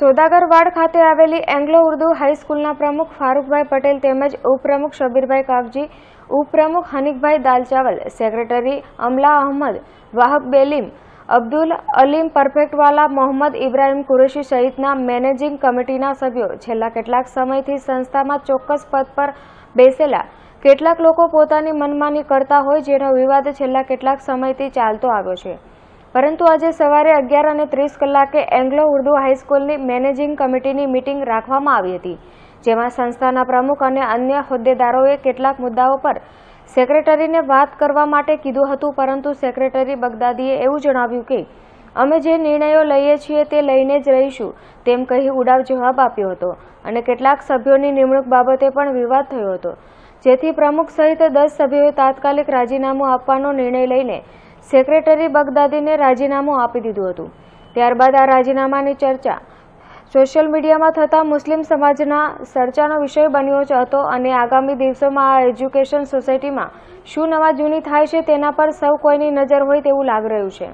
સોદાગર વાડ ખાતે આવેલી એંગ્લો ઉર્દુ હાઈસ્કૂલના પ્રમુખ ફારૂકભાઈ પટેલ તેમજ ઉપપ્રમુખ શબીરભાઈ કાગજી ઉપપ્રમુખ હનીકભાઈ દાલચાવલ સેક્રેટરી અમલા અહમદ વાહબ બેલીમ અબ્દુલ અલીમ પરફેક્ટવાલા મોહમ્મદ ઇબ્રાહીમ કુરેશી સહિતના મેનેજિંગ કમિટીના સભ્યો છેલ્લા કેટલાક સમયથી સંસ્થામાં ચોક્કસ પદ પર બેસેલા કેટલાક લોકો પોતાની મનમાની કરતા હોય જેનો વિવાદ છેલ્લા કેટલાક સમયથી ચાલતો આવ્યો છે પરંતુ આજે સવારે અગિયાર અને ત્રીસ કલાકે એંગ્લો ઉર્દુ હાઈસ્કૂલની મેનેજિંગ કમિટીની મિટિંગ રાખવામાં આવી હતી જેમાં સંસ્થાના પ્રમુખ અને અન્ય હોદ્દેદારોએ કેટલાક મુદ્દાઓ પર સેક્રેટરીને વાત કરવા માટે કીધું હતું પરંતુ સેક્રેટરી બગદાદીએ એવું જણાવ્યું કે અમે જે નિર્ણયો લઈએ છીએ તે લઈને જ રહીશું તેમ કહી ઉડાવ જવાબ આપ્યો હતો અને કેટલાક સભ્યોની નિમણૂક બાબતે પણ વિવાદ થયો હતો જેથી પ્રમુખ સહિત દસ સભ્યોએ તાત્કાલિક રાજીનામું આપવાનો નિર્ણય લઈને સેક્રેટરી બગદાદીને રાજીનામું આપી દીધું હતું ત્યારબાદ આ રાજીનામાની ચર્ચા સોશિયલ મીડિયામાં થતા મુસ્લિમ સમાજના ચર્ચાનો વિષય બન્યો હતો અને આગામી દિવસોમાં આ એજ્યુકેશન સોસાયટીમાં શું નવા જૂની થાય છે તેના પર સૌ કોઈની નજર હોય તેવું લાગ રહ્યું છે